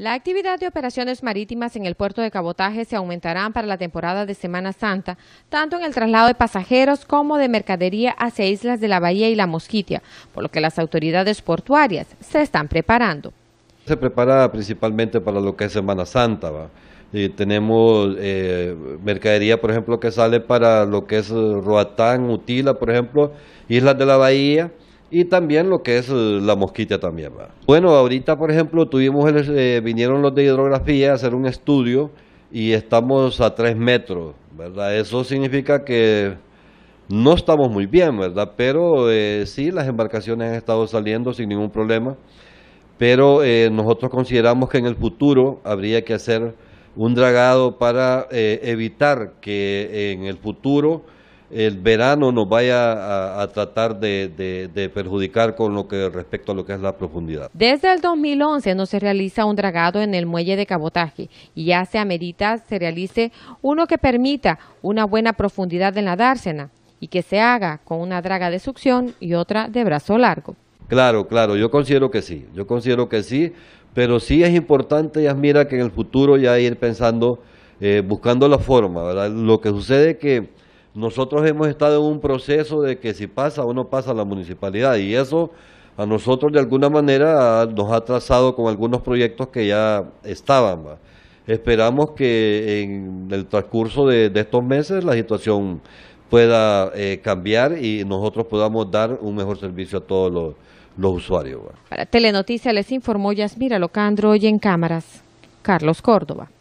La actividad de operaciones marítimas en el puerto de cabotaje se aumentará para la temporada de Semana Santa, tanto en el traslado de pasajeros como de mercadería hacia islas de la Bahía y la Mosquitia, por lo que las autoridades portuarias se están preparando. Se prepara principalmente para lo que es Semana Santa. Y tenemos eh, mercadería, por ejemplo, que sale para lo que es Roatán, Utila, por ejemplo, Islas de la Bahía, y también lo que es eh, la mosquita también. va Bueno, ahorita por ejemplo tuvimos eh, vinieron los de hidrografía a hacer un estudio y estamos a tres metros, ¿verdad? Eso significa que no estamos muy bien, ¿verdad? Pero eh, sí, las embarcaciones han estado saliendo sin ningún problema, pero eh, nosotros consideramos que en el futuro habría que hacer un dragado para evitar que en el futuro el verano nos vaya a, tratar de, perjudicar con lo que respecto a lo que es la profundidad. Desde el 2011 no se realiza un dragado en el muelle de cabotaje y ya se amerita se realice uno que permita una buena profundidad en la dársena y que se haga con una draga de succión y otra de brazo largo. Claro, claro, yo considero que sí, yo considero que sí, pero sí es importante, ya mira, que en el futuro ya ir pensando, eh, buscando la forma, ¿verdad? Lo que sucede que nosotros hemos estado en un proceso de que si pasa o no pasa la municipalidad y eso a nosotros de alguna manera nos ha trazado con algunos proyectos que ya estaban. Esperamos que en el transcurso de, estos meses la situación pueda eh, cambiar y nosotros podamos dar un mejor servicio a todos los, usuarios. Para Telenoticias les informó Yasmira Locandro y en cámaras Carlos Córdoba.